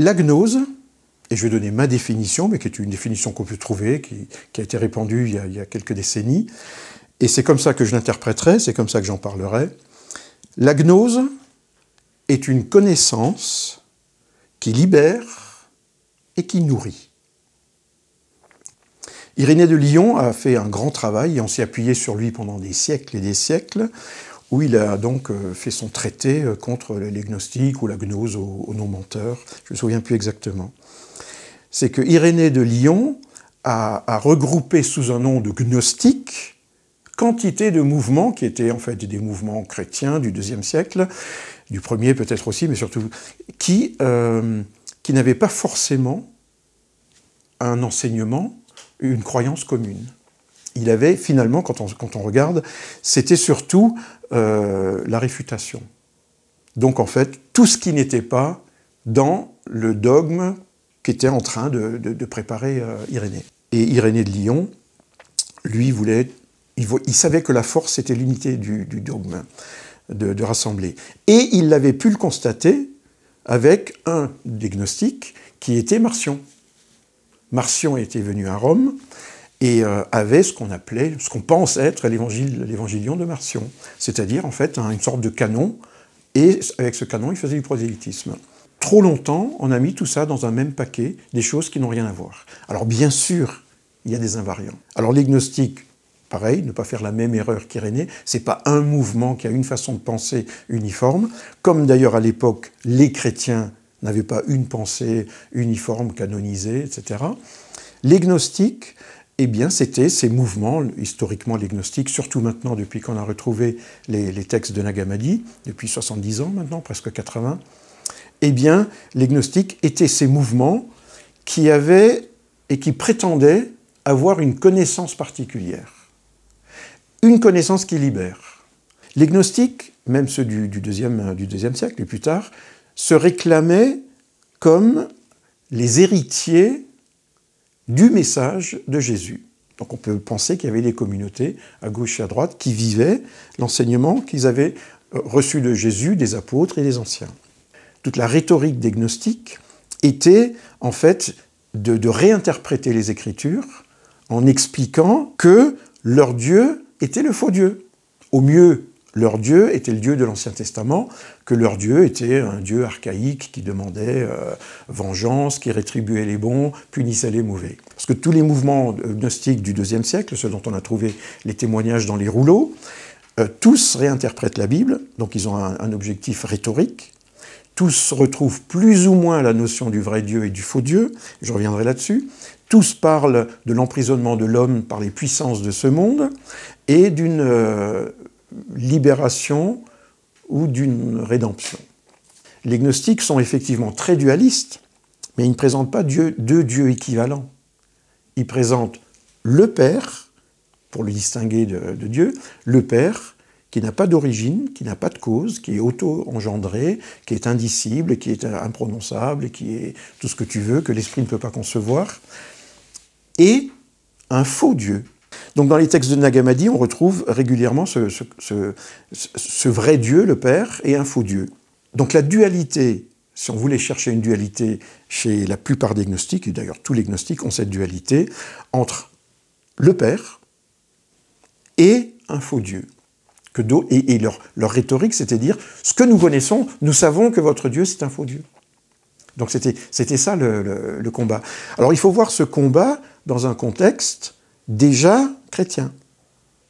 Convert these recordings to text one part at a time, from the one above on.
La gnose, et je vais donner ma définition, mais qui est une définition qu'on peut trouver, qui, a été répandue il y a, il y a quelques décennies, et c'est comme ça que je l'interpréterai, c'est comme ça que j'en parlerai. La gnose est une connaissance qui libère et qui nourrit. Irénée de Lyon a fait un grand travail et on s'est appuyé sur lui pendant des siècles et des siècles où il a donc euh, fait son traité euh, contre les gnostiques ou la gnose aux, non-menteurs, je ne me souviens plus exactement. C'est que Irénée de Lyon a, regroupé sous un nom de gnostique quantité de mouvements qui étaient en fait des mouvements chrétiens du deuxième siècle, du premier peut-être aussi, mais surtout, qui, euh, qui n'avaient pas forcément un enseignement, une croyance commune il avait finalement, quand on, quand on regarde, c'était surtout euh, la réfutation. Donc en fait, tout ce qui n'était pas dans le dogme qu'était en train de, préparer euh, Irénée. Et Irénée de Lyon, lui, voulait, il, savait que la force était l'unité du, dogme de, rassembler. Et il l'avait pu le constater avec un diagnostic qui était Martion. Marcion était venu à Rome et euh, avait ce qu'on appelait, ce qu'on pense être l'évangélion de Marcion, c'est-à-dire en fait hein, une sorte de canon, et avec ce canon, il faisait du prosélytisme. Trop longtemps, on a mis tout ça dans un même paquet, des choses qui n'ont rien à voir. Alors bien sûr, il y a des invariants. Alors les gnostiques, pareil, ne pas faire la même erreur qu'Irénée, c'est pas un mouvement qui a une façon de penser uniforme, comme d'ailleurs à l'époque, les chrétiens n'avaient pas une pensée uniforme, canonisée, etc. Les gnostiques eh bien, c'était ces mouvements, historiquement les gnostiques, surtout maintenant depuis qu'on a retrouvé les, textes de Nagamadi, depuis 70 ans maintenant, presque 80, eh bien, les gnostiques étaient ces mouvements qui avaient et qui prétendaient avoir une connaissance particulière. Une connaissance qui libère. Les gnostiques, même ceux du, deuxième, du deuxième siècle et plus tard, se réclamaient comme les héritiers du message de Jésus. Donc on peut penser qu'il y avait des communautés à gauche et à droite qui vivaient l'enseignement qu'ils avaient euh, reçu de Jésus, des apôtres et des anciens. Toute la rhétorique des gnostiques était en fait de, de réinterpréter les Écritures en expliquant que leur Dieu était le faux Dieu. Au mieux, leur Dieu était le Dieu de l'Ancien Testament, que leur Dieu était un Dieu archaïque qui demandait euh, vengeance, qui rétribuait les bons, punissait les mauvais. Parce que tous les mouvements euh, gnostiques du IIe siècle, ceux dont on a trouvé les témoignages dans les rouleaux, euh, tous réinterprètent la Bible, donc ils ont un, objectif rhétorique, tous retrouvent plus ou moins la notion du vrai Dieu et du faux Dieu, je reviendrai là-dessus, tous parlent de l'emprisonnement de l'homme par les puissances de ce monde et d'une libération ou d'une rédemption. Les gnostiques sont effectivement très dualistes, mais ils ne présentent pas Dieu, deux dieux équivalents. Ils présentent le Père, pour le distinguer de, de Dieu, le Père qui n'a pas d'origine, qui n'a pas de cause, qui est auto-engendré, qui est indicible, qui est imprononçable, qui est tout ce que tu veux, que l'esprit ne peut pas concevoir, et un faux Dieu, donc dans les textes de Nagamadi, on retrouve régulièrement ce, vrai Dieu, le Père, et un faux Dieu. Donc la dualité, si on voulait chercher une dualité chez la plupart des gnostiques, et d'ailleurs tous les gnostiques ont cette dualité, entre le Père et un faux Dieu. Que et, leur, leur rhétorique, c'était dire, ce que nous connaissons, nous savons que votre Dieu, c'est un faux Dieu. Donc c'était ça le, combat. Alors il faut voir ce combat dans un contexte déjà chrétien.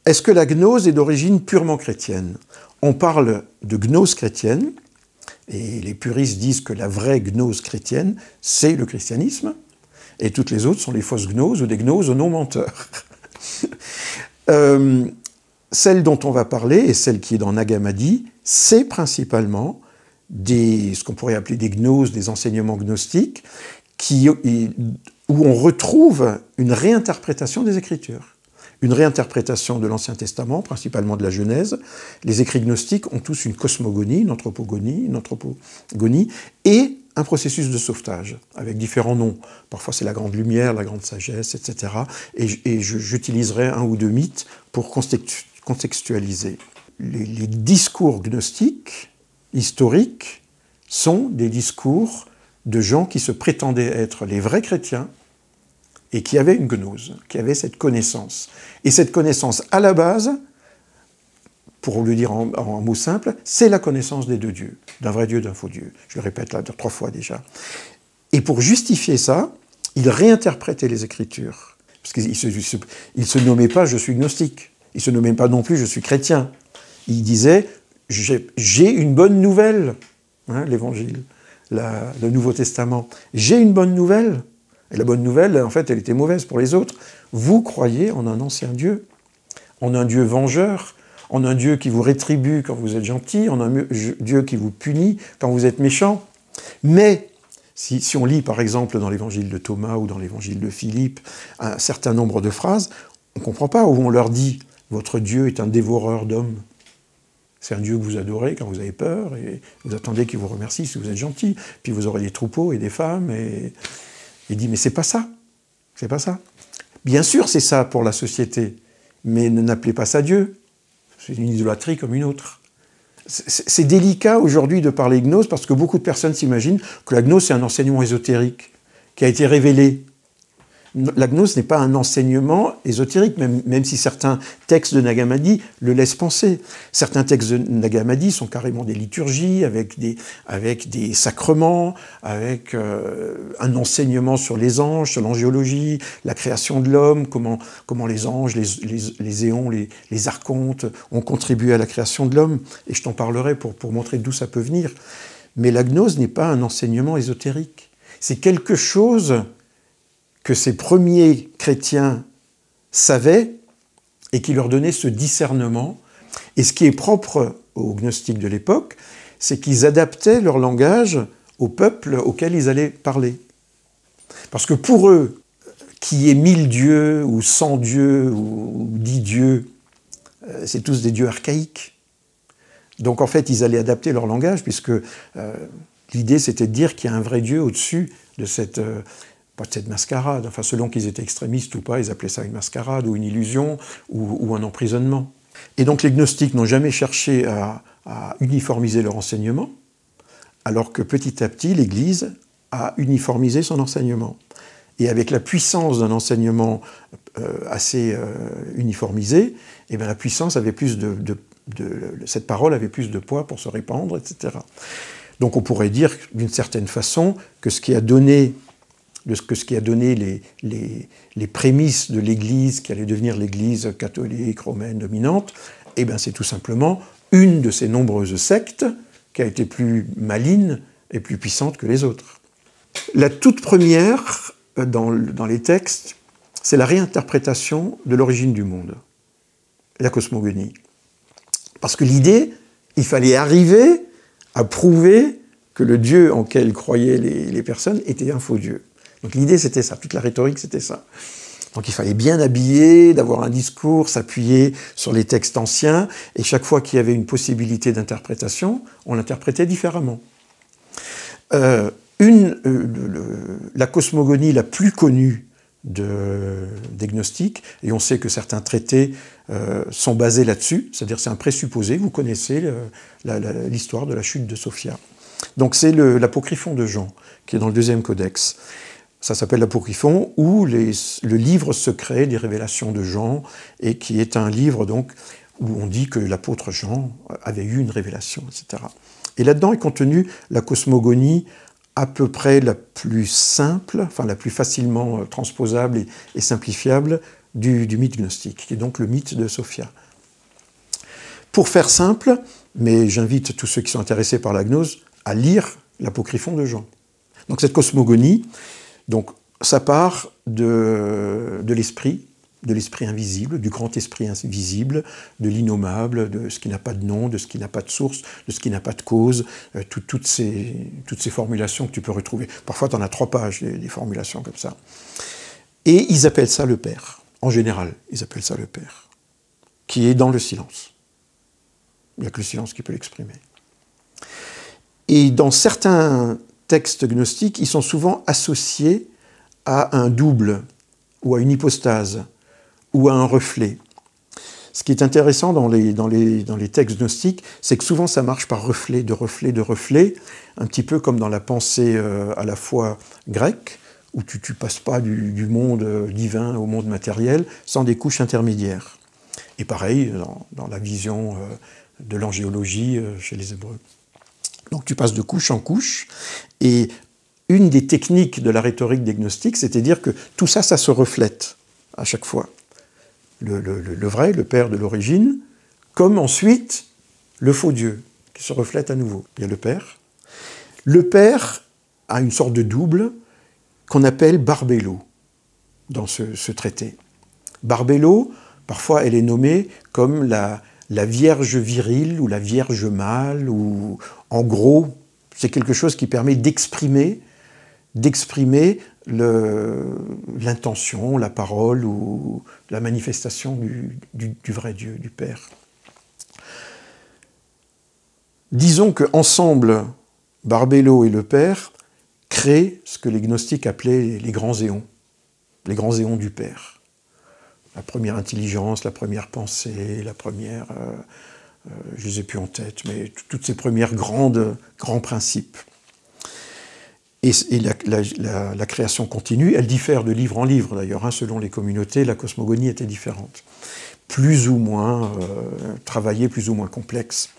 Est-ce que la gnose est d'origine purement chrétienne On parle de gnose chrétienne, et les puristes disent que la vraie gnose chrétienne, c'est le christianisme, et toutes les autres sont les fausses gnoses ou des gnoses non menteurs. Euh, celle dont on va parler, et celle qui est dans Nagamadi, c'est principalement des, ce qu'on pourrait appeler des gnoses, des enseignements gnostiques, qui, où on retrouve une réinterprétation des Écritures. Une réinterprétation de l'Ancien Testament, principalement de la Genèse. Les écrits gnostiques ont tous une cosmogonie, une anthropogonie, une anthropogonie, et un processus de sauvetage, avec différents noms. Parfois c'est la grande lumière, la grande sagesse, etc. Et, j'utiliserai un ou deux mythes pour contextualiser. les discours gnostiques, historiques, sont des discours de gens qui se prétendaient être les vrais chrétiens, et qui avait une gnose, qui avait cette connaissance. Et cette connaissance, à la base, pour le dire en, mots simples, c'est la connaissance des deux dieux, d'un vrai Dieu, d'un faux Dieu. Je le répète là trois fois déjà. Et pour justifier ça, il réinterprétait les Écritures. Parce qu'il ne se, se, nommait pas je suis gnostique. Il se nommait pas non plus je suis chrétien. Il disait j'ai une bonne nouvelle, hein, l'Évangile, le Nouveau Testament. J'ai une bonne nouvelle. Et la bonne nouvelle, en fait, elle était mauvaise pour les autres. Vous croyez en un ancien Dieu, en un Dieu vengeur, en un Dieu qui vous rétribue quand vous êtes gentil, en un Dieu qui vous punit quand vous êtes méchant. Mais si, on lit par exemple dans l'évangile de Thomas ou dans l'évangile de Philippe un certain nombre de phrases, on ne comprend pas où on leur dit Votre Dieu est un dévoreur d'hommes. C'est un Dieu que vous adorez quand vous avez peur et vous attendez qu'il vous remercie si vous êtes gentil. Puis vous aurez des troupeaux et des femmes et, il dit, mais c'est pas ça. C'est pas ça. Bien sûr, c'est ça pour la société, mais ne n'appelez pas ça Dieu. C'est une idolâtrie comme une autre. C'est délicat aujourd'hui de parler gnose parce que beaucoup de personnes s'imaginent que la gnose, c'est un enseignement ésotérique qui a été révélé la gnose n'est pas un enseignement ésotérique, même, si certains textes de Nagamadi le laissent penser. Certains textes de Nagamadi sont carrément des liturgies, avec des, avec des sacrements, avec euh, un enseignement sur les anges, sur l'angéologie, la création de l'homme, comment, comment les anges, les, les, les éons, les, archontes ont contribué à la création de l'homme. Et je t'en parlerai pour, pour montrer d'où ça peut venir. Mais la gnose n'est pas un enseignement ésotérique. C'est quelque chose que ces premiers chrétiens savaient et qui leur donnait ce discernement. Et ce qui est propre aux gnostiques de l'époque, c'est qu'ils adaptaient leur langage au peuple auquel ils allaient parler. Parce que pour eux, qui est mille dieux ou cent dieux ou dix dieux, euh, c'est tous des dieux archaïques. Donc en fait, ils allaient adapter leur langage puisque euh, l'idée c'était de dire qu'il y a un vrai Dieu au-dessus de cette, euh, pas de cette mascarade. Enfin, selon qu'ils étaient extrémistes ou pas, ils appelaient ça une mascarade ou une illusion ou, un emprisonnement. Et donc les gnostiques n'ont jamais cherché à, uniformiser leur enseignement, alors que petit à petit, l'Église a uniformisé son enseignement. Et avec la puissance d'un enseignement euh, assez euh, uniformisé, eh bien, la puissance avait plus de, de, Cette parole avait plus de poids pour se répandre, etc. Donc on pourrait dire d'une certaine façon que ce qui a donné de ce que ce qui a donné les, les, prémices de l'Église qui allait devenir l'Église catholique romaine dominante, eh ben, c'est tout simplement une de ces nombreuses sectes qui a été plus maligne et plus puissante que les autres. La toute première euh, dans, dans les textes, c'est la réinterprétation de l'origine du monde, la cosmogonie. Parce que l'idée, il fallait arriver à prouver que le Dieu en quel croyaient les, les personnes était un faux Dieu. Donc l'idée, c'était ça. Toute la rhétorique, c'était ça. Donc il fallait bien habiller, d'avoir un discours, s'appuyer sur les textes anciens, et chaque fois qu'il y avait une possibilité d'interprétation, on l'interprétait différemment. Euh, euh, la cosmogonie la plus connue de, des gnostiques, et on sait que certains traités euh, sont basés là-dessus, c'est-à-dire c'est un présupposé, vous connaissez l'histoire de la chute de Sophia. Donc c'est l'apocryphon de Jean, qui est dans le deuxième codex. Ça s'appelle l'Apocryphon ou le livre secret des révélations de Jean et qui est un livre donc où on dit que l'apôtre Jean avait eu une révélation, etc. Et là-dedans est contenue la cosmogonie à peu près la plus simple, enfin la plus facilement euh, transposable et, simplifiable du, du, mythe gnostique, qui est donc le mythe de Sophia. Pour faire simple, mais j'invite tous ceux qui sont intéressés par la gnose à lire l'Apocryphon de Jean. Donc cette cosmogonie, donc ça part de, l'esprit, de l'esprit invisible, du grand esprit invisible, de l'innommable, de ce qui n'a pas de nom, de ce qui n'a pas de source, de ce qui n'a pas de cause, euh, toutes, ces, formulations que tu peux retrouver. Parfois, tu en as trois pages, des, formulations comme ça. Et ils appellent ça le Père. En général, ils appellent ça le Père, qui est dans le silence. Il n'y a que le silence qui peut l'exprimer. Et dans certains textes gnostiques, ils sont souvent associés à un double, ou à une hypostase, ou à un reflet. Ce qui est intéressant dans les, dans les, dans les textes gnostiques, c'est que souvent ça marche par reflet, de reflet, de reflet, un petit peu comme dans la pensée euh, à la fois grecque, où tu ne passes pas du, monde euh, divin au monde matériel sans des couches intermédiaires. Et pareil dans, la vision euh, de l'angéologie chez les Hébreux. Donc tu passes de couche en couche. Et une des techniques de la rhétorique diagnostique, cest à dire que tout ça, ça se reflète à chaque fois. Le, vrai, le père de l'origine, comme ensuite le faux Dieu, qui se reflète à nouveau. Il y a le père. Le père a une sorte de double qu'on appelle Barbello dans ce, ce traité. Barbello, parfois elle est nommée comme la, la vierge virile ou la vierge mâle, ou en gros, c'est quelque chose qui permet d'exprimer, d'exprimer l'intention, la parole ou la manifestation du, vrai Dieu, du Père. Disons que ensemble, Barbello et le Père créent ce que les gnostiques appelaient les grands éons, les grands éons du Père la première intelligence, la première pensée, la première... Euh, euh, je ne les ai plus en tête, mais toutes ces premières grandes, grands principes. Et, la, création continue, elle diffère de livre en livre d'ailleurs, hein, selon les communautés, la cosmogonie était différente, plus ou moins euh, travaillée, plus ou moins complexe.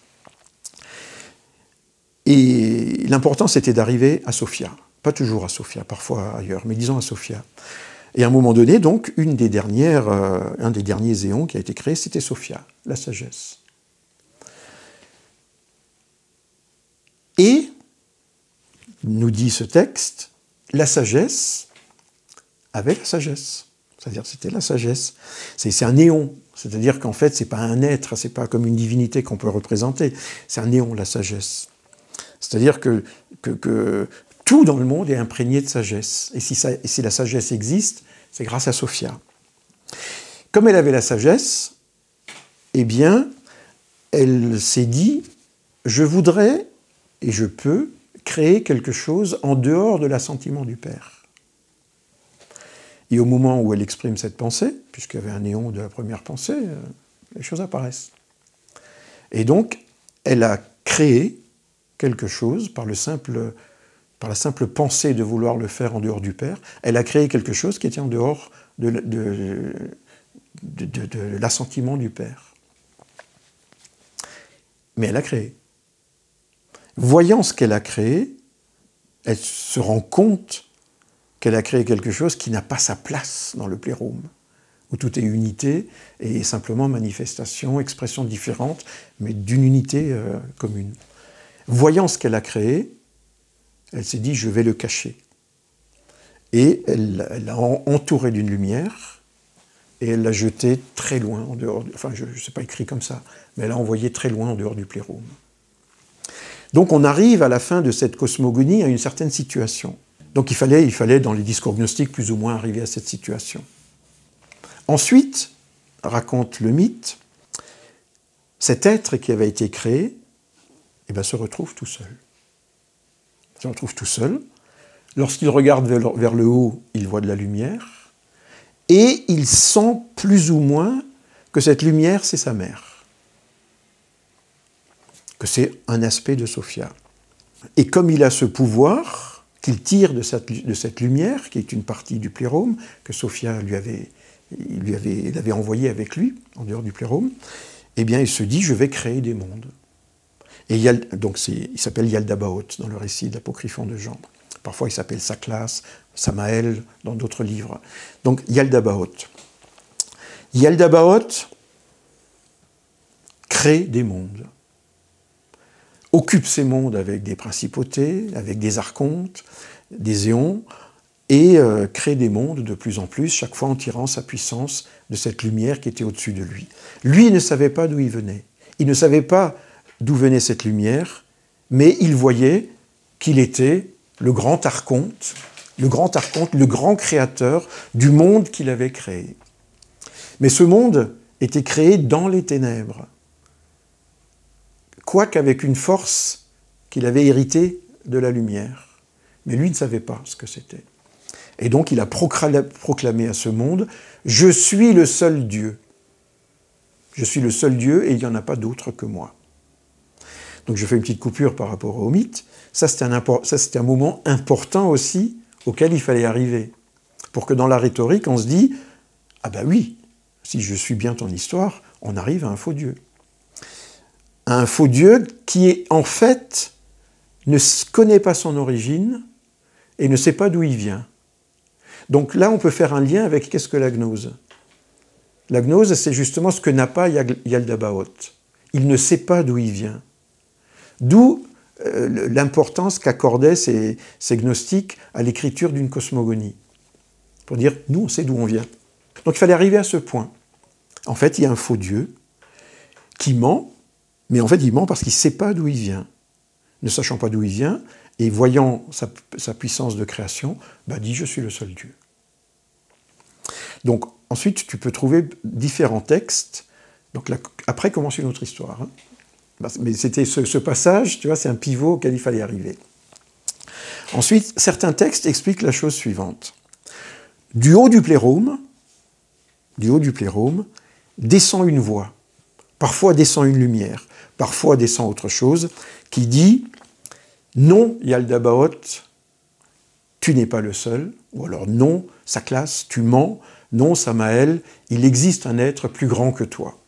Et l'important c'était d'arriver à Sofia, pas toujours à Sofia, parfois ailleurs, mais disons à Sofia. Et à un moment donné, donc, une des dernières, euh, un des derniers éons qui a été créé, c'était Sophia, la sagesse. Et, nous dit ce texte, la sagesse avait la sagesse. C'est-à-dire, c'était la sagesse. C'est un néon. C'est-à-dire qu'en fait, ce n'est pas un être, ce n'est pas comme une divinité qu'on peut représenter. C'est un néon, la sagesse. C'est-à-dire que, que, que, tout dans le monde est imprégné de sagesse. Et si, la sagesse existe, c'est grâce à Sophia. Comme elle avait la sagesse, eh bien, elle s'est dit, je voudrais et je peux créer quelque chose en dehors de l'assentiment du Père. Et au moment où elle exprime cette pensée, puisqu'il y avait un néon de la première pensée, euh, les choses apparaissent. Et donc, elle a créé quelque chose par le simple par la simple pensée de vouloir le faire en dehors du Père, elle a créé quelque chose qui était en dehors de, l'assentiment du Père. Mais elle a créé. Voyant ce qu'elle a créé, elle se rend compte qu'elle a créé quelque chose qui n'a pas sa place dans le plérum, où tout est unité et simplement manifestation, expression différente, mais d'une unité euh, commune. Voyant ce qu'elle a créé, elle s'est dit, je vais le cacher. Et elle l'a entouré d'une lumière et elle l'a jeté très loin, en dehors, enfin je ne sais pas écrit comme ça, mais elle l'a envoyé très loin en dehors du plérôme. Donc on arrive à la fin de cette cosmogonie à une certaine situation. Donc il fallait, il fallait dans les discours gnostiques plus ou moins arriver à cette situation. Ensuite, raconte le mythe, cet être qui avait été créé eh bien, se retrouve tout seul qui trouve tout seul. Lorsqu'il regarde vers le haut, il voit de la lumière. Et il sent plus ou moins que cette lumière, c'est sa mère. Que c'est un aspect de Sophia. Et comme il a ce pouvoir qu'il tire de cette, lumière, qui est une partie du plérôme, que Sophia lui avait, lui avait, envoyé avec lui, en dehors du plérôme, eh bien il se dit, je vais créer des mondes. Et il s'appelle Yaldabaoth dans le récit de l'Apocryphon de Jean. Parfois il s'appelle Saklas, Samaël dans d'autres livres. Donc Yaldabaoth. Yaldabaoth crée des mondes, occupe ces mondes avec des principautés, avec des archontes, des éons, et euh, crée des mondes de plus en plus, chaque fois en tirant sa puissance de cette lumière qui était au-dessus de lui. Lui ne savait pas d'où il venait. Il ne savait pas d'où venait cette lumière, mais il voyait qu'il était le grand archonte, le grand archonte, le grand créateur du monde qu'il avait créé. Mais ce monde était créé dans les ténèbres, quoique avec une force qu'il avait héritée de la lumière. Mais lui ne savait pas ce que c'était. Et donc il a proclamé à ce monde, je suis le seul Dieu. Je suis le seul Dieu et il n'y en a pas d'autre que moi. Donc je fais une petite coupure par rapport au mythe. Ça, c'était un, moment important aussi auquel il fallait arriver. Pour que dans la rhétorique, on se dit Ah ben oui, si je suis bien ton histoire, on arrive à un faux Dieu. un faux Dieu qui est en fait ne connaît pas son origine et ne sait pas d'où il vient. Donc là, on peut faire un lien avec qu'est-ce que la gnose La gnose, c'est justement ce que n'a pas Yaldabaoth. Il ne sait pas d'où il vient. D'où euh, l'importance qu'accordaient ces, gnostiques à l'écriture d'une cosmogonie. Pour dire, nous, on sait d'où on vient. Donc il fallait arriver à ce point. En fait, il y a un faux Dieu qui ment, mais en fait, il ment parce qu'il ne sait pas d'où il vient. Ne sachant pas d'où il vient et voyant sa, puissance de création, bah, dit Je suis le seul Dieu. Donc, ensuite, tu peux trouver différents textes. Donc, après commence une autre histoire. Hein. Bah, mais c'était ce, passage, tu vois, c'est un pivot auquel il fallait arriver. Ensuite, certains textes expliquent la chose suivante. Du haut du plérôme, du haut du plérôme, descend une voix, parfois descend une lumière, parfois descend autre chose, qui dit Non, Yaldabaoth, tu n'es pas le seul, ou alors non, sa classe, tu mens, non, Samaël, il existe un être plus grand que toi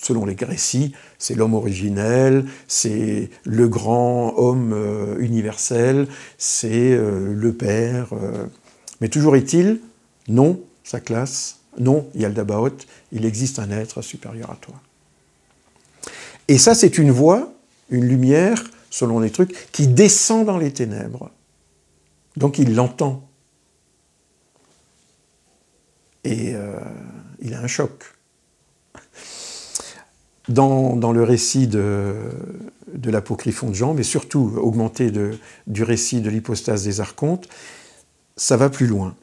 selon les récits, c'est l'homme originel, c'est le grand homme euh, universel, c'est euh, le père. Euh. Mais toujours est-il, non, sa classe, non, Yaldabaoth, il existe un être supérieur à toi. Et ça, c'est une voix, une lumière, selon les trucs, qui descend dans les ténèbres. Donc il l'entend. Et il a un choc dans, le récit de, de l'apocryphon de Jean, mais surtout augmenté du récit de l'hypostase des archontes, ça va plus loin.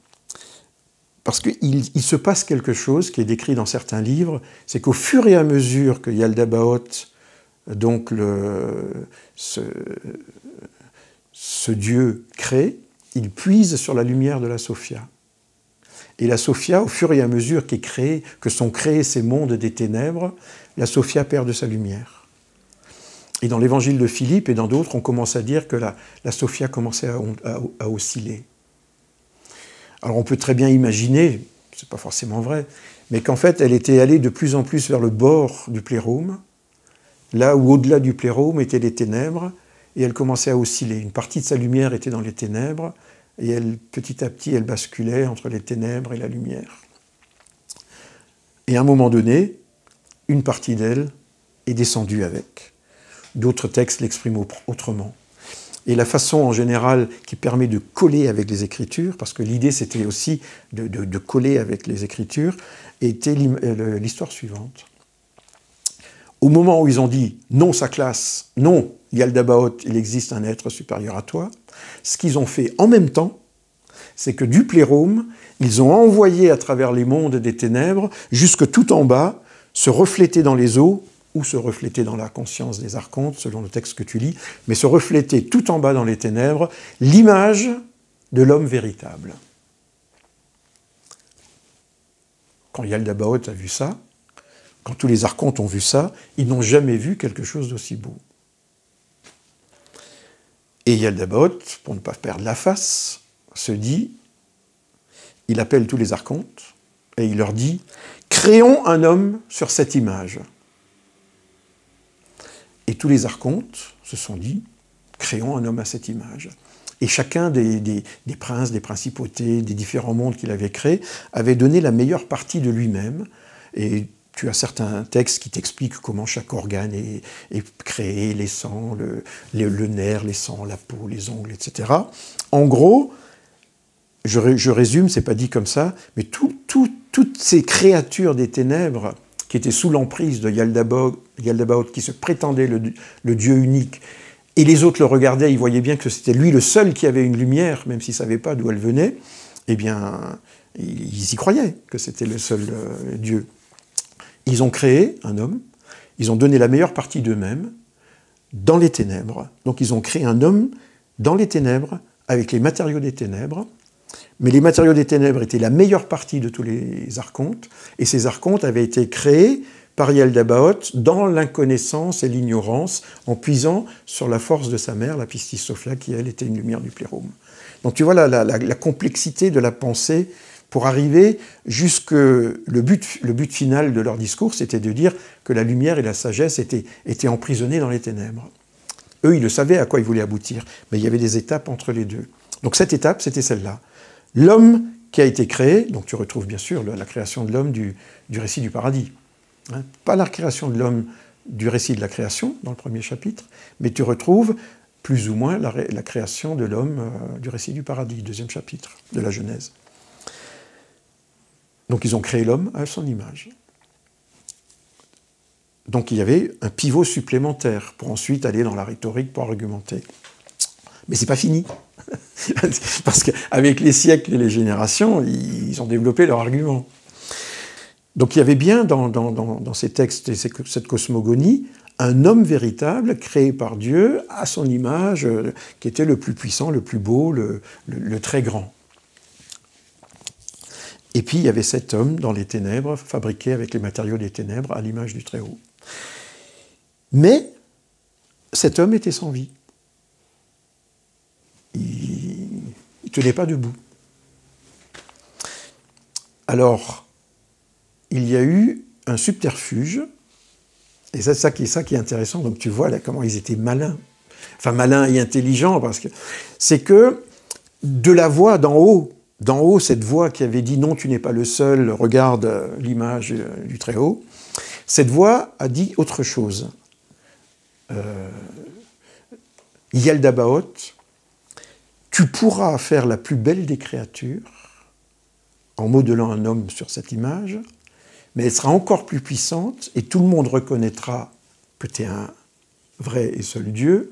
Parce qu'il se passe quelque chose qui est décrit dans certains livres, c'est qu'au fur et à mesure que Yaldabaoth, donc ce, Dieu crée, il puise sur la lumière de la Sophia. Et la Sophia, au fur et à mesure que sont créés ces mondes des ténèbres, la Sophia perd de sa lumière. Et dans l'évangile de Philippe et dans d'autres, on commence à dire que la, Sophia commençait à, osciller. Alors on peut très bien imaginer, n'est pas forcément vrai, mais qu'en fait elle était allée de plus en plus vers le bord du plérôme, là où au-delà du plérôme étaient les ténèbres, et elle commençait à osciller. Une partie de sa lumière était dans les ténèbres, et elle, petit à petit, elle basculait entre les ténèbres et la lumière. Et à un moment donné, une partie d'elle est descendue avec. D'autres textes l'expriment autrement. Et la façon en général qui permet de coller avec les Écritures, parce que l'idée c'était aussi de, coller avec les Écritures, était euh, l'histoire suivante. Au moment où ils ont dit non, sa classe, non, Yaldabaoth, il existe un être supérieur à toi, ce qu'ils ont fait en même temps, c'est que du plérôme, ils ont envoyé à travers les mondes des ténèbres, jusque tout en bas, se refléter dans les eaux ou se refléter dans la conscience des archontes, selon le texte que tu lis, mais se refléter tout en bas dans les ténèbres, l'image de l'homme véritable. Quand Yaldabaoth a vu ça, quand tous les archontes ont vu ça, ils n'ont jamais vu quelque chose d'aussi beau. Et Yaldabaoth, pour ne pas perdre la face, se dit, il appelle tous les archontes et il leur dit Créons un homme sur cette image. Et tous les archontes se sont dit, créons un homme à cette image. Et chacun des, princes, des principautés, des différents mondes qu'il avait créés, avait donné la meilleure partie de lui-même. Et tu as certains textes qui t'expliquent comment chaque organe est, créé, les sangs, le, le nerf, les sangs, la peau, les ongles, etc. En gros, je, ce résume, c'est pas dit comme ça, mais toutes ces créatures des ténèbres qui étaient sous l'emprise de Yaldabaoth, qui se prétendait le, Dieu unique, et les autres le regardaient, ils voyaient bien que c'était lui le seul qui avait une lumière, même s'ils ne savaient pas d'où elle venait, eh bien, ils y croyaient que c'était le seul euh, Dieu. Ils ont créé un homme, ils ont donné la meilleure partie d'eux-mêmes dans les ténèbres. Donc ils ont créé un homme dans les ténèbres, avec les matériaux des ténèbres, mais les matériaux des ténèbres étaient la meilleure partie de tous les archontes, et ces archontes avaient été créés par Yaldabaoth dans l'inconnaissance et l'ignorance, en puisant sur la force de sa mère, la Pistis Sophia, qui elle était une lumière du plérôme. Donc tu vois la, complexité de la pensée pour arriver jusque le but, le but final de leur discours, c'était de dire que la lumière et la sagesse étaient, étaient emprisonnées dans les ténèbres. Eux, ils le savaient à quoi ils voulaient aboutir, mais il y avait des étapes entre les deux. Donc cette étape, c'était celle-là l'homme qui a été créé, donc tu retrouves bien sûr la création de l'homme du, récit du paradis. Hein. pas la création de l'homme du récit de la création dans le premier chapitre, mais tu retrouves plus ou moins la, création de l'homme euh, du récit du paradis, deuxième chapitre de la Genèse. Donc ils ont créé l'homme à son image. Donc il y avait un pivot supplémentaire pour ensuite aller dans la rhétorique, pour argumenter. Mais c'est pas fini. Parce qu'avec les siècles et les générations, ils ont développé leur argument. Donc il y avait bien dans, ces textes et cette cosmogonie un homme véritable créé par Dieu à son image, euh, qui était le plus puissant, le plus beau, le très grand. Et puis il y avait cet homme dans les ténèbres, fabriqué avec les matériaux des ténèbres à l'image du Très-Haut. Mais cet homme était sans vie il ne tenait pas debout. Alors, il y a eu un subterfuge, et c'est ça qui est ça qui est intéressant, donc tu vois là comment ils étaient malins, enfin malins et intelligents, parce que c'est que de la voix d'en haut, d'en haut, cette voix qui avait dit non, tu n'es pas le seul, regarde euh, l'image euh, du Très-Haut, cette voix a dit autre chose. Euh, tu pourras faire la plus belle des créatures en modelant un homme sur cette image, mais elle sera encore plus puissante et tout le monde reconnaîtra que tu es un vrai et seul Dieu,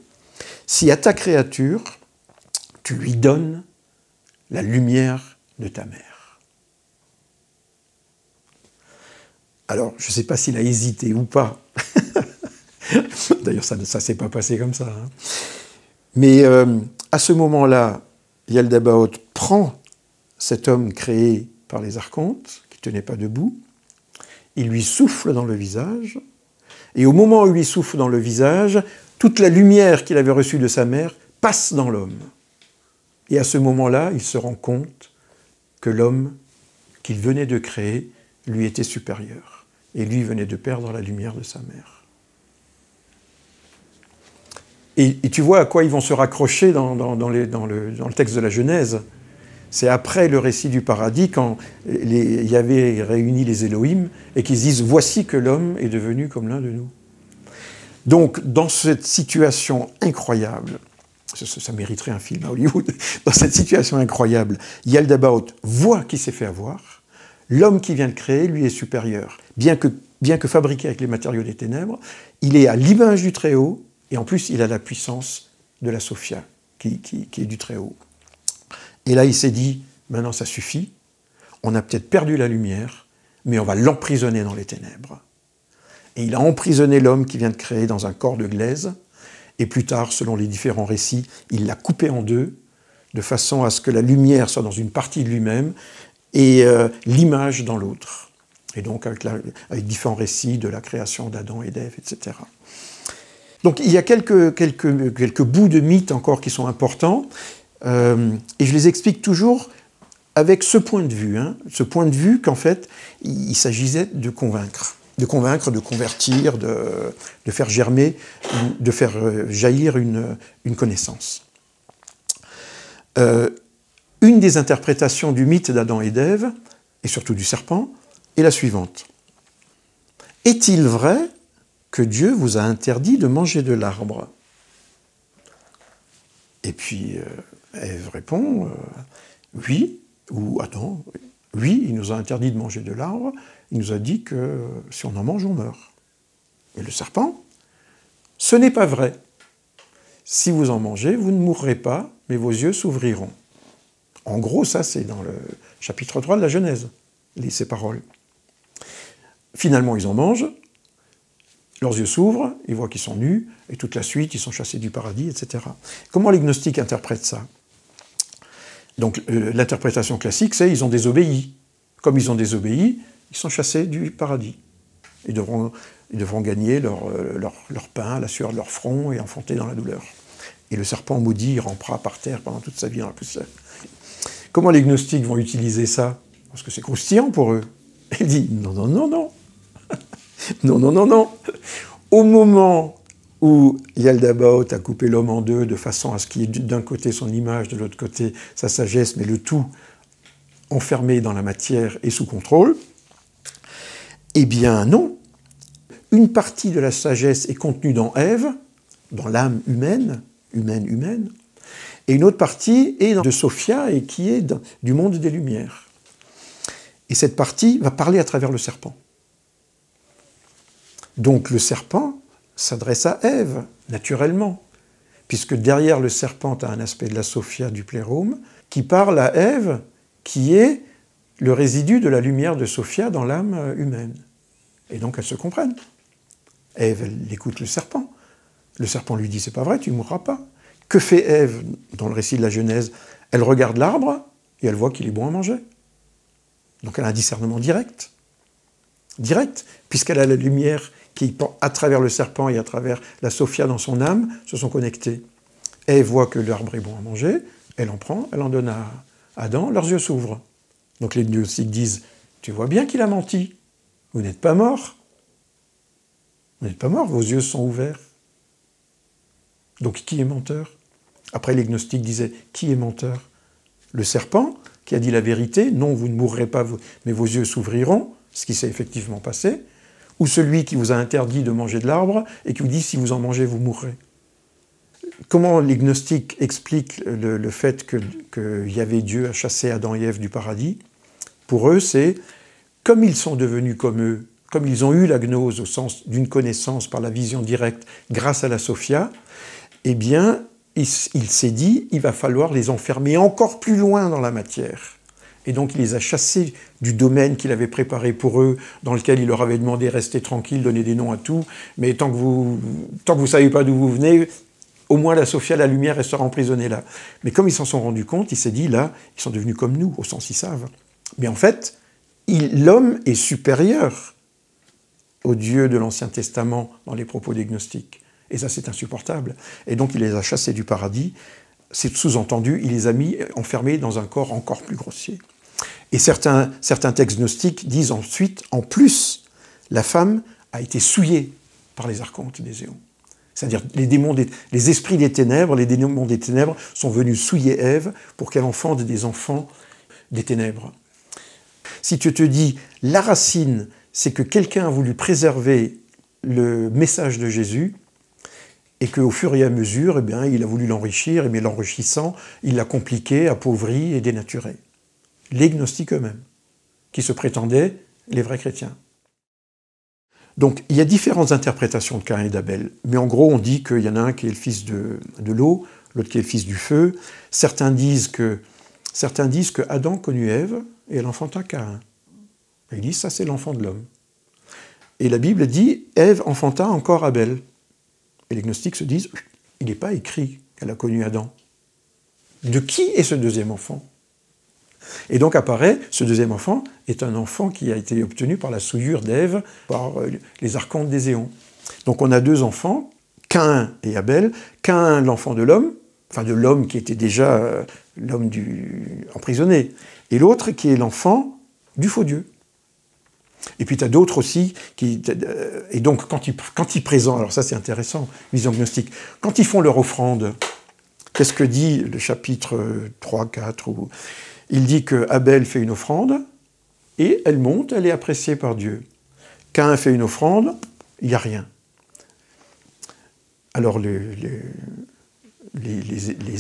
si à ta créature, tu lui donnes la lumière de ta mère. Alors, je ne sais pas s'il a hésité ou pas. D'ailleurs, ça ne s'est pas passé comme ça. Hein. Mais euh, à ce moment-là, Yaldabaoth prend cet homme créé par les archontes, qui ne tenait pas debout, il lui souffle dans le visage, et au moment où il lui souffle dans le visage, toute la lumière qu'il avait reçue de sa mère passe dans l'homme. Et à ce moment-là, il se rend compte que l'homme qu'il venait de créer lui était supérieur, et lui venait de perdre la lumière de sa mère. Et, tu vois à quoi ils vont se raccrocher dans, le, texte de la Genèse. C'est après le récit du paradis, quand les, Yahvé réunit les Elohim, et qu'ils disent Voici que l'homme est devenu comme l'un de nous. Donc, dans cette situation incroyable, ça, mériterait un film à Hollywood, dans cette situation incroyable, Yaldabaoth voit qui s'est fait avoir. L'homme qui vient de créer, lui, est supérieur. Bien que, bien que fabriqué avec les matériaux des ténèbres, il est à l'image du Très-Haut, et en plus, il a la puissance de la Sophia, qui, est du Très-Haut. Et là, il s'est dit, maintenant ça suffit, on a peut-être perdu la lumière, mais on va l'emprisonner dans les ténèbres. Et il a emprisonné l'homme qui vient de créer dans un corps de glaise, et plus tard, selon les différents récits, il l'a coupé en deux, de façon à ce que la lumière soit dans une partie de lui-même et euh, l'image dans l'autre. Et donc avec, avec différents récits de la création d'Adam et d'Ève, etc. Donc il y a quelques, quelques, bouts de mythes encore qui sont importants, euh, et je les explique toujours avec ce point de vue, hein. ce point de vue qu'en fait, il, s'agissait de convaincre, de convaincre, de convertir, de, faire germer, de faire euh, jaillir une, connaissance. Euh, une des interprétations du mythe d'Adam et d'Ève, et surtout du serpent, est la suivante. Est-il vrai que Dieu vous a interdit de manger de l'arbre. Et puis euh, Ève répond euh, Oui, ou attends, oui, il nous a interdit de manger de l'arbre, il nous a dit que euh, si on en mange, on meurt. Et le serpent Ce n'est pas vrai. Si vous en mangez, vous ne mourrez pas, mais vos yeux s'ouvriront. En gros, ça, c'est dans le chapitre 3 de la Genèse, ces paroles. Finalement, ils en mangent, leurs yeux s'ouvrent, ils voient qu'ils sont nus, et toute la suite, ils sont chassés du paradis, etc. Comment les gnostiques interprètent ça Donc euh, l'interprétation classique, c'est ils ont désobéi. Comme ils ont désobéi, ils sont chassés du paradis. Ils devront, gagner euh, leur, leur, pain, la sueur de leur front, et enfanter dans la douleur. Et le serpent maudit rampera par terre pendant toute sa vie en la Comment les gnostiques vont utiliser ça Parce que c'est croustillant pour eux. Il dit non, non, non, non. Non, non, non, non. Au moment où Yaldabaoth a coupé l'homme en deux de façon à ce qu'il y ait d'un côté son image, de l'autre côté sa sagesse, mais le tout enfermé dans la matière et sous contrôle, eh bien non. Une partie de la sagesse est contenue dans Ève, dans l'âme humaine, humaine, humaine, et une autre partie est de Sophia et qui est du monde des Lumières. Et cette partie va parler à travers le serpent. Donc le serpent s'adresse à Ève, naturellement, puisque derrière le serpent as un aspect de la Sophia du plérum, qui parle à Ève, qui est le résidu de la lumière de Sophia dans l'âme humaine. Et donc elles se comprennent. Ève, elle écoute le serpent. Le serpent lui dit, c'est pas vrai, tu mourras pas. Que fait Ève dans le récit de la Genèse Elle regarde l'arbre et elle voit qu'il est bon à manger. Donc elle a un discernement direct. Direct, puisqu'elle a la lumière qui, à travers le serpent et à travers la Sophia dans son âme, se sont connectés. et voit que l'arbre est bon à manger, elle en prend, elle en donne à Adam, leurs yeux s'ouvrent. Donc les gnostiques disent Tu vois bien qu'il a menti, vous n'êtes pas mort. Vous n'êtes pas mort, vos yeux sont ouverts. Donc qui est menteur Après, les gnostiques disaient Qui est menteur Le serpent, qui a dit la vérité Non, vous ne mourrez pas, mais vos yeux s'ouvriront, ce qui s'est effectivement passé ou celui qui vous a interdit de manger de l'arbre et qui vous dit si vous en mangez, vous mourrez Comment les gnostiques expliquent le, fait qu'il y avait Dieu à chasser Adam et Ève du paradis Pour eux, c'est comme ils sont devenus comme eux, comme ils ont eu la gnose au sens d'une connaissance par la vision directe grâce à la Sophia, eh bien, il s'est dit, il va falloir les enfermer encore plus loin dans la matière et donc il les a chassés du domaine qu'il avait préparé pour eux, dans lequel il leur avait demandé rester tranquille, donner des noms à tout, mais tant que vous tant que vous savez pas d'où vous venez, au moins la Sophia, la lumière restera emprisonnée là. Mais comme ils s'en sont rendus compte, il s'est dit là, ils sont devenus comme nous, au sens ils savent. Mais en fait, l'homme est supérieur au Dieu de l'Ancien Testament dans les propos des gnostiques. Et ça, c'est insupportable. Et donc, il les a chassés du paradis. C'est sous-entendu, il les a mis enfermés dans un corps encore plus grossier. Et certains, certains textes gnostiques disent ensuite, en plus, la femme a été souillée par les archontes des éons. C'est-à-dire les démons, les esprits des ténèbres, les démons des ténèbres sont venus souiller Ève pour qu'elle enfante des enfants des ténèbres. Si tu te dis la racine, c'est que quelqu'un a voulu préserver le message de Jésus et qu'au fur et à mesure, eh bien, il a voulu l'enrichir, mais eh l'enrichissant, il l'a compliqué, appauvri et dénaturé les gnostiques eux-mêmes, qui se prétendaient les vrais chrétiens. Donc il y a différentes interprétations de Cain et d'Abel, mais en gros on dit qu'il y en a un qui est le fils de, l'eau, l'autre qui est le fils du feu. Certains disent que, certains disent que Adam connut Ève et elle enfanta Caïn. Ils disent ça c'est l'enfant de l'homme. Et la Bible dit Ève enfanta encore Abel. Et les gnostiques se disent il n'est pas écrit qu'elle a connu Adam. De qui est ce deuxième enfant et donc apparaît, ce deuxième enfant est un enfant qui a été obtenu par la souillure d'Ève, par euh, les archontes des éons. Donc on a deux enfants, Cain et Abel. Cain, l'enfant de l'homme, enfin de l'homme qui était déjà euh, l'homme du emprisonné, et l'autre qui est l'enfant du faux Dieu. Et puis tu as d'autres aussi qui. Euh, et donc, quand ils, quand ils présentent, alors ça c'est intéressant, vision gnostique, quand ils font leur offrande, qu'est-ce que dit le chapitre 3, 4 ou, il dit que Abel fait une offrande et elle monte, elle est appréciée par Dieu. Cain fait une offrande, il n'y a rien. Alors les,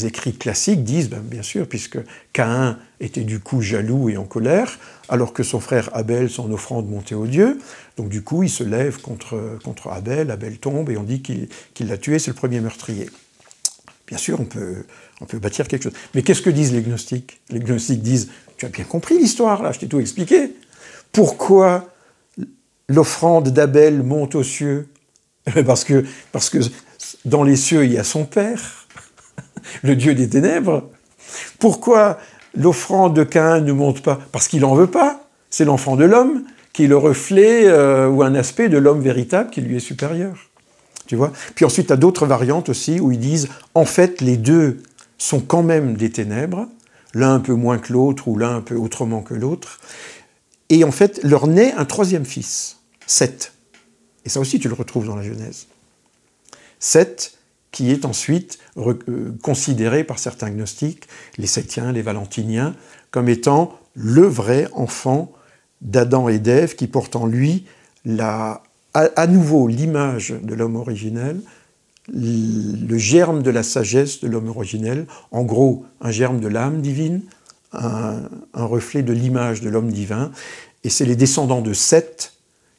écrits classiques disent, ben, bien sûr, puisque Cain était du coup jaloux et en colère, alors que son frère Abel, son offrande montait au Dieu. donc du coup il se lève contre, contre Abel, Abel tombe et on dit qu'il l'a tué, c'est le premier meurtrier. Bien sûr, on peut, on peut bâtir quelque chose. Mais qu'est-ce que disent les gnostiques Les gnostiques disent Tu as bien compris l'histoire, là, je t'ai tout expliqué. Pourquoi l'offrande d'Abel monte aux cieux parce que, parce que dans les cieux, il y a son Père, le Dieu des ténèbres. Pourquoi l'offrande de Cain ne monte pas Parce qu'il n'en veut pas. C'est l'enfant de l'homme qui est le reflet euh, ou un aspect de l'homme véritable qui lui est supérieur vois Puis ensuite, tu as d'autres variantes aussi où ils disent en fait, les deux sont quand même des ténèbres, l'un un peu moins que l'autre ou l'un un peu autrement que l'autre. Et en fait, leur naît un troisième fils, Seth. Et ça aussi, tu le retrouves dans la Genèse. Seth, qui est ensuite euh, considéré par certains gnostiques, les Sétiens, les Valentiniens, comme étant le vrai enfant d'Adam et d'Ève qui porte en lui la à, nouveau l'image de l'homme originel, le germe de la sagesse de l'homme originel, en gros un germe de l'âme divine, un, reflet de l'image de l'homme divin, et c'est les descendants de Seth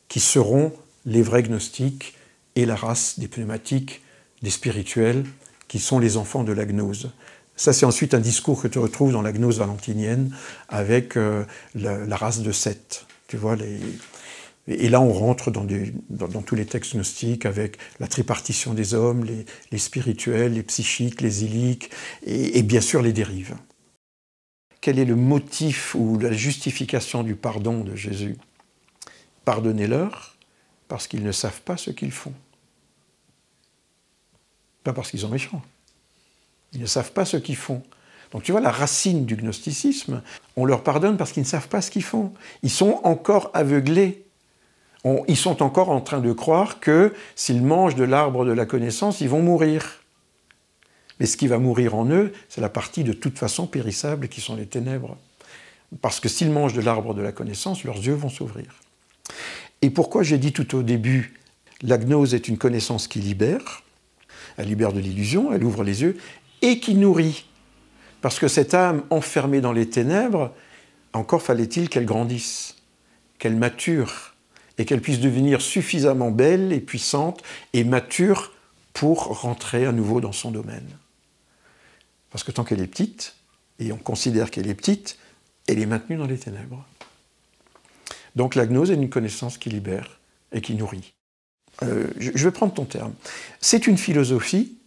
qui seront les vrais gnostiques et la race des pneumatiques, des spirituels, qui sont les enfants de la gnose. Ça, c'est ensuite un discours que tu retrouves dans la gnose valentinienne avec euh, la, la, race de Seth. Tu vois, les, et là, on rentre dans, tous les textes gnostiques avec la tripartition des hommes, les, spirituels, les psychiques, les iliques, et, bien sûr les dérives. Quel est le motif ou la justification du pardon de Jésus Pardonnez-leur parce qu'ils ne savent pas ce qu'ils font. Pas parce qu'ils sont méchants. Ils ne savent pas ce qu'ils font. Donc tu vois la racine du gnosticisme, on leur pardonne parce qu'ils ne savent pas ce qu'ils font. Ils sont encore aveuglés ils sont encore en train de croire que s'ils mangent de l'arbre de la connaissance, ils vont mourir. Mais ce qui va mourir en eux, c'est la partie de toute façon périssable qui sont les ténèbres. Parce que s'ils mangent de l'arbre de la connaissance, leurs yeux vont s'ouvrir. Et pourquoi j'ai dit tout au début, la gnose est une connaissance qui libère, elle libère de l'illusion, elle ouvre les yeux, et qui nourrit. Parce que cette âme enfermée dans les ténèbres, encore fallait-il qu'elle grandisse, qu'elle mature, et qu'elle puisse devenir suffisamment belle et puissante et mature pour rentrer à nouveau dans son domaine. Parce que tant qu'elle est petite, et on considère qu'elle est petite, elle est maintenue dans les ténèbres. Donc la gnose est une connaissance qui libère et qui nourrit. Euh, je vais prendre ton terme. C'est une philosophie,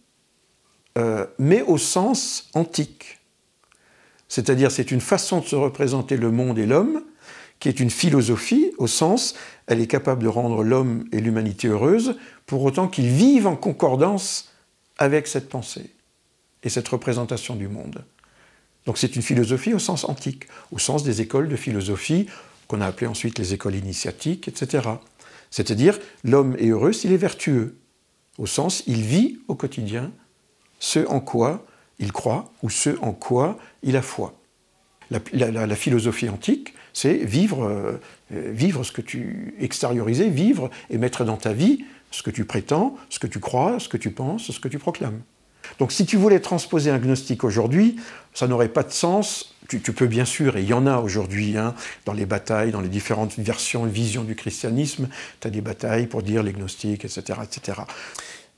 euh, mais au sens antique. C'est-à-dire c'est une façon de se représenter le monde et l'homme qui est une philosophie au sens, elle est capable de rendre l'homme et l'humanité heureuse pour autant qu'ils vivent en concordance avec cette pensée et cette représentation du monde. Donc c'est une philosophie au sens antique, au sens des écoles de philosophie qu'on a appelées ensuite les écoles initiatiques, etc. C'est-à-dire l'homme est heureux s'il est vertueux, au sens il vit au quotidien ce en quoi il croit ou ce en quoi il a foi. La, la philosophie antique, c'est vivre, euh, vivre ce que tu extériorises, vivre et mettre dans ta vie ce que tu prétends, ce que tu crois, ce que tu penses, ce que tu proclames. Donc si tu voulais transposer un gnostique aujourd'hui, ça n'aurait pas de sens. Tu, peux bien sûr, et il y en a aujourd'hui, hein, dans les batailles, dans les différentes versions visions du christianisme, tu as des batailles pour dire les gnostiques, etc. etc.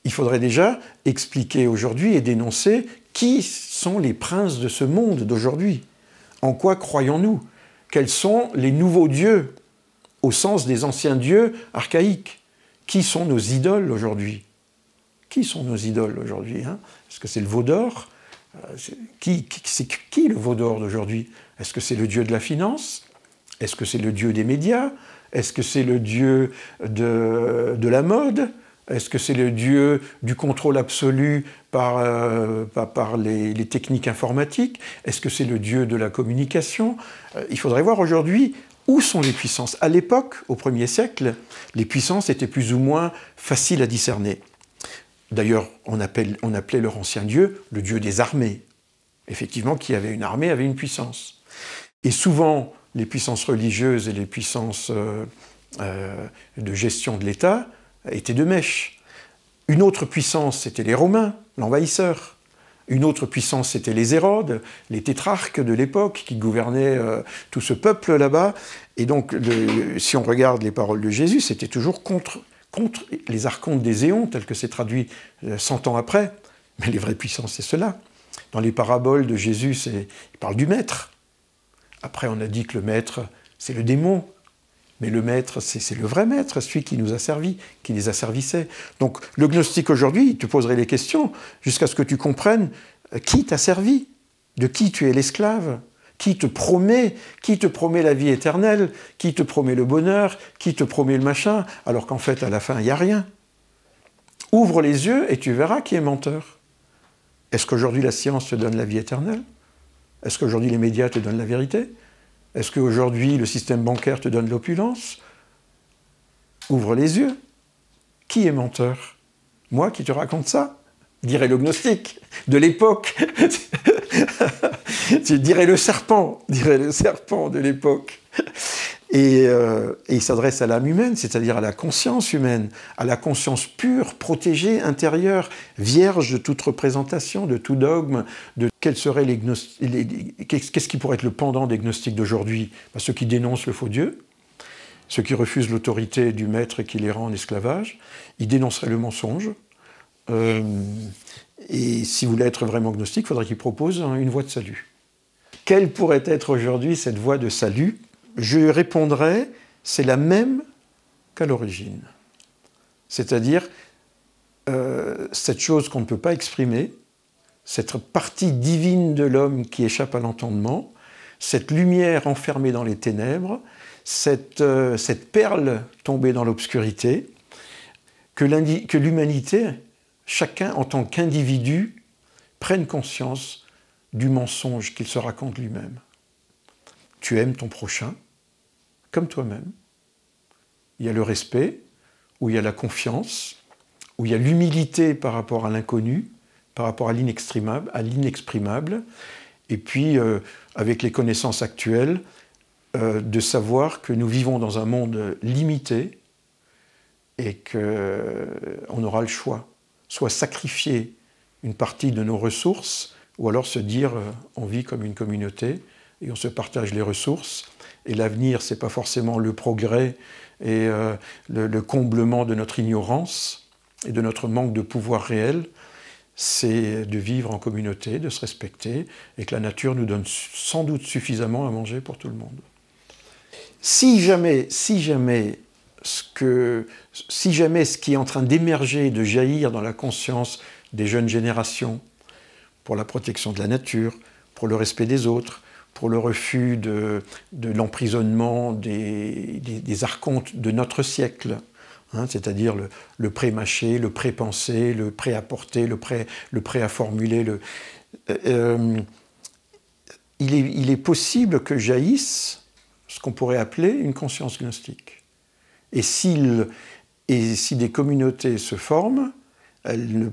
Il faudrait déjà expliquer aujourd'hui et dénoncer qui sont les princes de ce monde d'aujourd'hui. En quoi croyons-nous quels sont les nouveaux dieux, au sens des anciens dieux archaïques. Qui sont nos idoles aujourd'hui Qui sont nos idoles aujourd'hui hein Est-ce que c'est le veau euh, qui, C'est qui le veau d'aujourd'hui Est-ce que c'est le dieu de la finance Est-ce que c'est le dieu des médias Est-ce que c'est le dieu de la mode est-ce que c'est le dieu du contrôle absolu par, euh, les, techniques informatiques Est-ce que c'est le dieu de la communication euh, Il faudrait voir aujourd'hui où sont les puissances. À l'époque, au 1 siècle, les puissances étaient plus ou moins faciles à discerner. D'ailleurs, on, appelait leur ancien dieu le dieu des armées. Effectivement, qui avait une armée avait une puissance. Et souvent, les puissances religieuses et les puissances euh, de gestion de l'État était de mèche. Une autre puissance, c'était les Romains, l'envahisseur. Une autre puissance, c'était les Hérodes, les tétrarques de l'époque qui gouvernaient euh, tout ce peuple là-bas. Et donc, si on regarde les paroles de Jésus, c'était toujours contre, contre les archontes des éons, tel que c'est traduit euh, cent ans après. Mais les vraies puissances, c'est cela. Dans les paraboles de Jésus, il parle du maître. Après, on a dit que le maître, c'est le démon. Mais le maître, c'est le vrai maître, celui qui nous a servi, qui les asservissait. Donc le gnostique aujourd'hui, tu poserais les questions jusqu'à ce que tu comprennes euh, qui t'a servi, de qui tu es l'esclave, qui te promet, qui te promet la vie éternelle, qui te promet le bonheur, qui te promet le machin, alors qu'en fait, à la fin, il n'y a rien. Ouvre les yeux et tu verras qui est menteur. Est-ce qu'aujourd'hui la science te donne la vie éternelle Est-ce qu'aujourd'hui les médias te donnent la vérité est-ce qu'aujourd'hui, le système bancaire te donne l'opulence Ouvre les yeux. Qui est menteur Moi qui te raconte ça Dirait le de l'époque. tu dirais le serpent, dirait le serpent de l'époque. Euh, et, il s'adresse à l'âme humaine, c'est-à-dire à la conscience humaine, à la conscience pure, protégée, intérieure, vierge de toute représentation, de tout dogme, de qu'est-ce qui pourrait être le pendant des gnostiques d'aujourd'hui bah, Ceux qui dénoncent le faux Dieu, ceux qui refusent l'autorité du maître et qui les rend en esclavage, ils dénonceraient le mensonge. Euh, et si vous voulez être vraiment gnostique, il faudrait qu'il propose hein, une voie de salut. Quelle pourrait être aujourd'hui cette voie de salut je répondrai, c'est la même qu'à l'origine. C'est-à-dire, euh, cette chose qu'on ne peut pas exprimer, cette partie divine de l'homme qui échappe à l'entendement, cette lumière enfermée dans les ténèbres, cette, euh, cette perle tombée dans l'obscurité, que l'humanité, chacun en tant qu'individu, prenne conscience du mensonge qu'il se raconte lui-même. Tu aimes ton prochain, comme toi-même. Il y a le respect, où il y a la confiance, où il y a l'humilité par rapport à l'inconnu, par rapport à l'inexprimable, à l'inexprimable, et puis euh, avec les connaissances actuelles, euh, de savoir que nous vivons dans un monde limité et qu'on euh, aura le choix, soit sacrifier une partie de nos ressources, ou alors se dire on vit comme une communauté et on se partage les ressources et l'avenir, c'est pas forcément le progrès et euh, le, comblement de notre ignorance et de notre manque de pouvoir réel. C'est de vivre en communauté, de se respecter, et que la nature nous donne sans doute suffisamment à manger pour tout le monde. Si jamais, ce si jamais ce qui est en train d'émerger, de jaillir dans la conscience des jeunes générations, pour la protection de la nature, pour le respect des autres, pour le refus de, l'emprisonnement des, des, archontes de notre siècle, hein, c'est-à-dire le, le pré le pré-pensé, le pré-apporté, le pré, le pré à formuler. Le, euh, euh, il, est, possible que jaillisse ce qu'on pourrait appeler une conscience gnostique. Et, et si des communautés se forment, elles,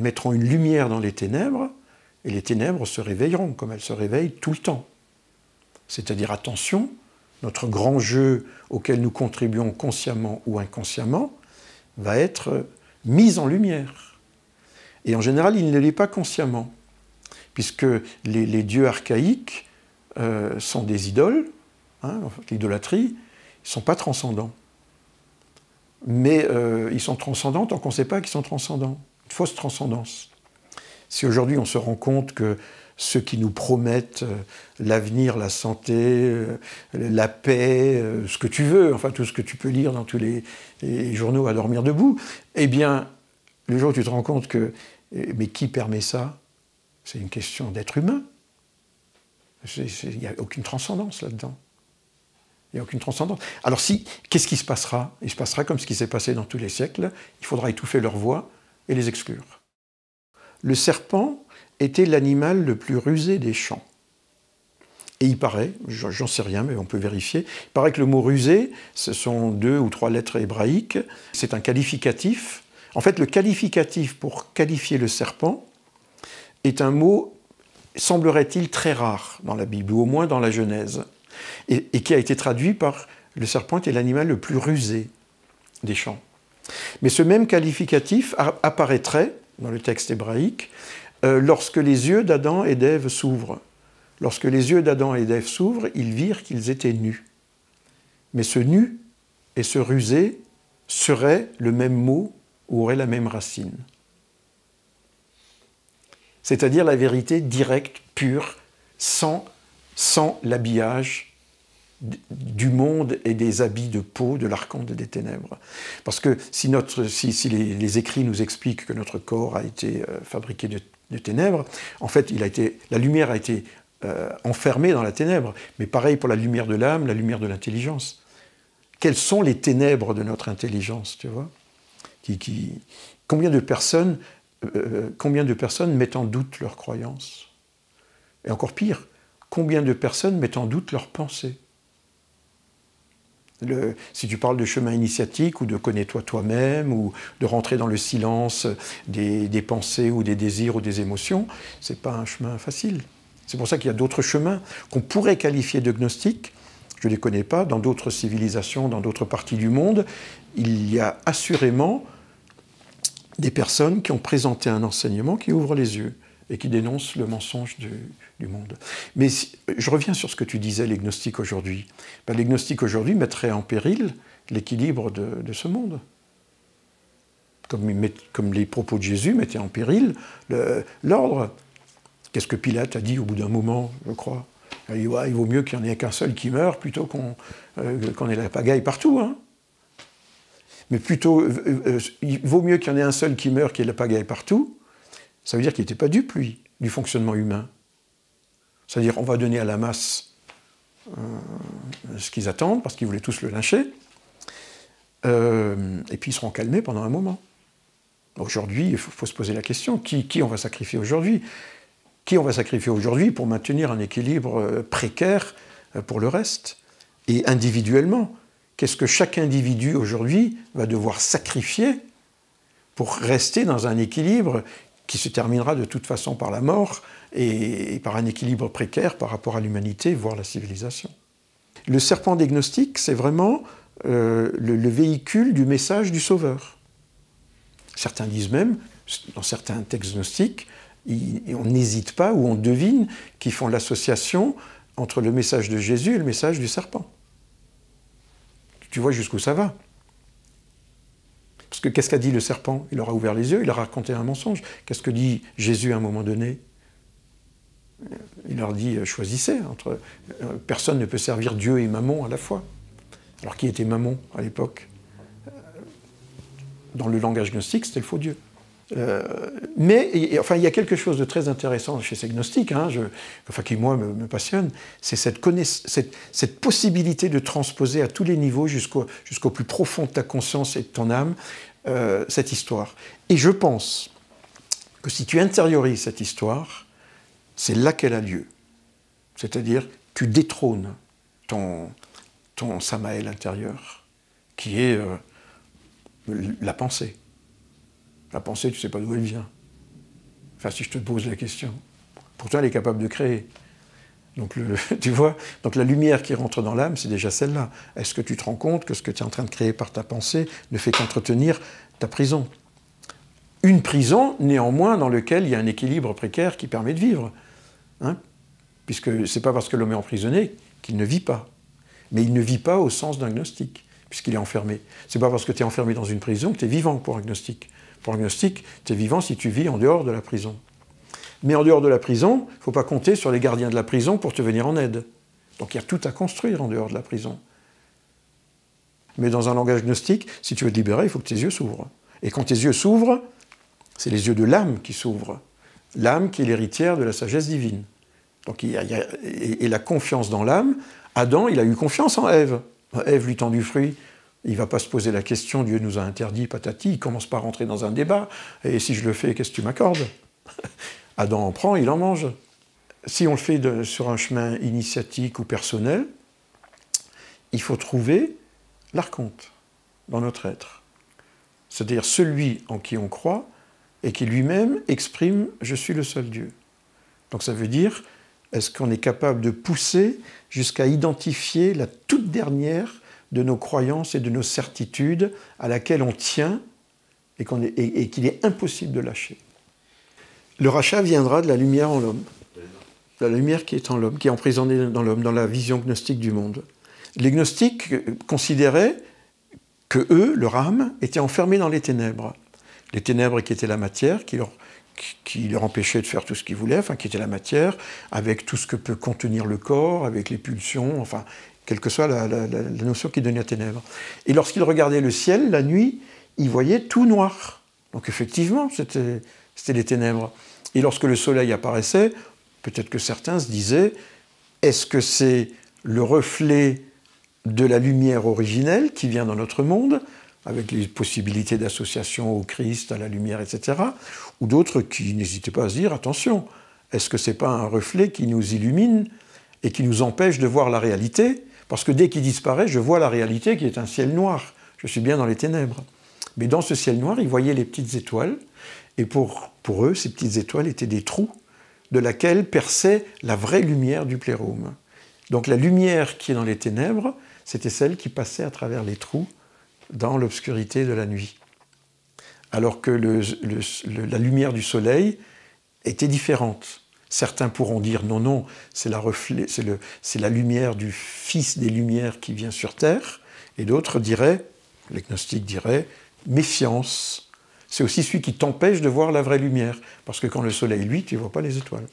mettront une lumière dans les ténèbres et les ténèbres se réveilleront comme elles se réveillent tout le temps. C'est-à-dire, attention, notre grand jeu auquel nous contribuons consciemment ou inconsciemment va être mis en lumière. Et en général, il ne l'est pas consciemment, puisque les, dieux archaïques euh, sont des idoles, hein, l'idolâtrie, ils ne sont pas transcendants. Mais euh, ils sont transcendants tant qu'on ne sait pas qu'ils sont transcendants, une fausse transcendance. Si aujourd'hui on se rend compte que ceux qui nous promettent euh, l'avenir, la santé, euh, la paix, euh, ce que tu veux, enfin tout ce que tu peux lire dans tous les, journaux à dormir debout, eh bien, le jour où tu te rends compte que, eh, mais qui permet ça C'est une question d'être humain. Il n'y a aucune transcendance là-dedans. Il n'y a aucune transcendance. Alors si, qu'est-ce qui se passera Il se passera comme ce qui s'est passé dans tous les siècles, il faudra étouffer leur voix et les exclure le serpent était l'animal le plus rusé des champs. Et il paraît, j'en sais rien, mais on peut vérifier, il paraît que le mot rusé, ce sont deux ou trois lettres hébraïques, c'est un qualificatif. En fait, le qualificatif pour qualifier le serpent est un mot, semblerait-il, très rare dans la Bible, ou au moins dans la Genèse, et, qui a été traduit par le serpent est l'animal le plus rusé des champs. Mais ce même qualificatif apparaîtrait dans le texte hébraïque, euh, lorsque les yeux d'Adam et d'Ève s'ouvrent. Lorsque les yeux d'Adam et d'Ève s'ouvrent, ils virent qu'ils étaient nus. Mais ce nu et ce rusé seraient le même mot ou auraient la même racine. C'est-à-dire la vérité directe, pure, sans, sans l'habillage du monde et des habits de peau de l'archonte des ténèbres. Parce que si, notre, si, si les, écrits nous expliquent que notre corps a été euh, fabriqué de, ténèbres, en fait, il a été, la lumière a été euh, enfermée dans la ténèbre. Mais pareil pour la lumière de l'âme, la lumière de l'intelligence. Quelles sont les ténèbres de notre intelligence, tu vois qui, Combien de personnes euh, combien de personnes mettent en doute leurs croyances Et encore pire, combien de personnes mettent en doute leurs pensées si tu parles de chemin initiatique ou de connais-toi toi-même ou de rentrer dans le silence des, pensées ou des désirs ou des émotions, ce n'est pas un chemin facile. C'est pour ça qu'il y a d'autres chemins qu'on pourrait qualifier de gnostiques. Je ne les connais pas. Dans d'autres civilisations, dans d'autres parties du monde, il y a assurément des personnes qui ont présenté un enseignement qui ouvre les yeux et qui dénonce le mensonge du, monde. Mais je reviens sur ce que tu disais, les aujourd'hui. Ben, les aujourd'hui mettrait en péril l'équilibre de, ce monde. Comme, les propos de Jésus mettaient en péril l'ordre. Qu'est-ce que Pilate a dit au bout d'un moment, je crois Il, vaut mieux qu'il n'y en ait qu'un seul qui meurt plutôt euh, qu'on ait la pagaille partout. Hein. mais plutôt, euh, euh, il vaut mieux qu'il y en ait un seul qui meurt, qu'il y ait la pagaille partout, ça veut dire qu'il n'était pas dupe, lui, du fonctionnement humain. C'est-à-dire, on va donner à la masse euh, ce qu'ils attendent, parce qu'ils voulaient tous le lâcher, euh, et puis ils seront calmés pendant un moment. Aujourd'hui, il faut, se poser la question, qui on va sacrifier aujourd'hui Qui on va sacrifier aujourd'hui pour maintenir un équilibre euh, précaire pour le reste Et individuellement, qu'est-ce que chaque individu aujourd'hui va devoir sacrifier pour rester dans un équilibre qui se terminera de toute façon par la mort et, par un équilibre précaire par rapport à l'humanité, voire la civilisation. Le serpent des c'est vraiment euh, le, véhicule du message du Sauveur. Certains disent même, dans certains textes gnostiques, on n'hésite pas ou on devine qu'ils font l'association entre le message de Jésus et le message du serpent. Tu vois jusqu'où ça va. Parce que qu'est-ce qu'a dit le serpent Il leur a ouvert les yeux, il leur a raconté un mensonge. Qu'est-ce que dit Jésus à un moment donné Il leur dit euh, choisissez entre euh, personne ne peut servir Dieu et Mammon à la fois. Alors qui était Mammon à l'époque euh, Dans le langage gnostique, c'était le faux Dieu. Euh, mais enfin, il y a quelque chose de très intéressant chez ces gnostiques, hein, qui moi me, passionne, c'est cette, possibilité de transposer à tous les niveaux, jusqu'au plus profond de ta conscience et de ton âme, euh, cette histoire. Et je pense que si tu intériorises cette histoire, c'est là qu'elle a lieu. C'est-à-dire, tu détrônes ton, Samaël intérieur, qui est euh, la pensée. La pensée, tu ne sais pas d'où elle vient. Enfin, si je te pose la question. Pourtant, elle est capable de créer. Donc, le, tu vois, donc la lumière qui rentre dans l'âme, c'est déjà celle-là. Est-ce que tu te rends compte que ce que tu es en train de créer par ta pensée ne fait qu'entretenir ta prison Une prison, néanmoins, dans laquelle il y a un équilibre précaire qui permet de vivre. Hein, puisque ce n'est pas parce que l'homme est emprisonné qu'il ne vit pas. Mais il ne vit pas au sens d'un gnostique puisqu'il est enfermé. C'est pas parce que tu es enfermé dans une prison que tu es vivant pour un Pour agnostique, tu es vivant si tu vis en dehors de la prison. Mais en dehors de la prison, il ne faut pas compter sur les gardiens de la prison pour te venir en aide. Donc il y a tout à construire en dehors de la prison. Mais dans un langage gnostique, si tu veux te libérer, il faut que tes yeux s'ouvrent. Et quand tes yeux s'ouvrent, c'est les yeux de l'âme qui s'ouvrent. L'âme qui est l'héritière de la sagesse divine. Donc, et, la confiance dans l'âme, Adam, il a eu confiance en Ève. Ève lui tend du fruit, il va pas se poser la question, Dieu nous a interdit, patati, il commence à rentrer dans un débat, et si je le fais, qu'est-ce que tu m'accordes Adam en prend, il en mange. Si on le fait sur un chemin initiatique ou personnel, il faut trouver l'archonte dans notre être. C'est-à-dire celui en qui on croit et qui lui-même exprime ⁇ Je suis le seul Dieu ⁇ Donc ça veut dire est-ce qu'on est capable de pousser jusqu'à identifier la toute dernière de nos croyances et de nos certitudes à laquelle on tient et qu'il est impossible de lâcher Le rachat viendra de la lumière en l'homme, la lumière qui est en l'homme, qui est emprisonnée dans l'homme, dans la vision gnostique du monde. Les gnostiques considéraient que eux, leur âme, étaient enfermés dans les ténèbres. Les ténèbres qui étaient la matière, qui leur qui leur empêchait de faire tout ce qu'ils voulaient, enfin qui était la matière, avec tout ce que peut contenir le corps, avec les pulsions, enfin, quelle que soit la, notion qui donnait à ténèbres. Et lorsqu'ils regardaient le ciel, la nuit, ils voyaient tout noir. Donc effectivement, c'était les ténèbres. Et lorsque le soleil apparaissait, peut-être que certains se disaient, est-ce que c'est le reflet de la lumière originelle qui vient dans notre monde, avec les possibilités d'association au Christ, à la lumière, etc., ou d'autres qui n'hésitaient pas à se dire, attention, est-ce que ce n'est pas un reflet qui nous illumine et qui nous empêche de voir la réalité Parce que dès qu'il disparaît, je vois la réalité qui est un ciel noir. Je suis bien dans les ténèbres. Mais dans ce ciel noir, ils voyaient les petites étoiles, et pour, pour eux, ces petites étoiles étaient des trous de laquelle perçait la vraie lumière du plérôme. Donc la lumière qui est dans les ténèbres, c'était celle qui passait à travers les trous dans l'obscurité de la nuit. Alors que la lumière du soleil était différente. Certains pourront dire non, non, c'est la, reflet, la lumière du Fils des Lumières qui vient sur Terre. Et d'autres diraient, l'agnostique dirait, méfiance. C'est aussi celui qui t'empêche de voir la vraie lumière. Parce que quand le soleil, lui, tu ne vois pas les étoiles.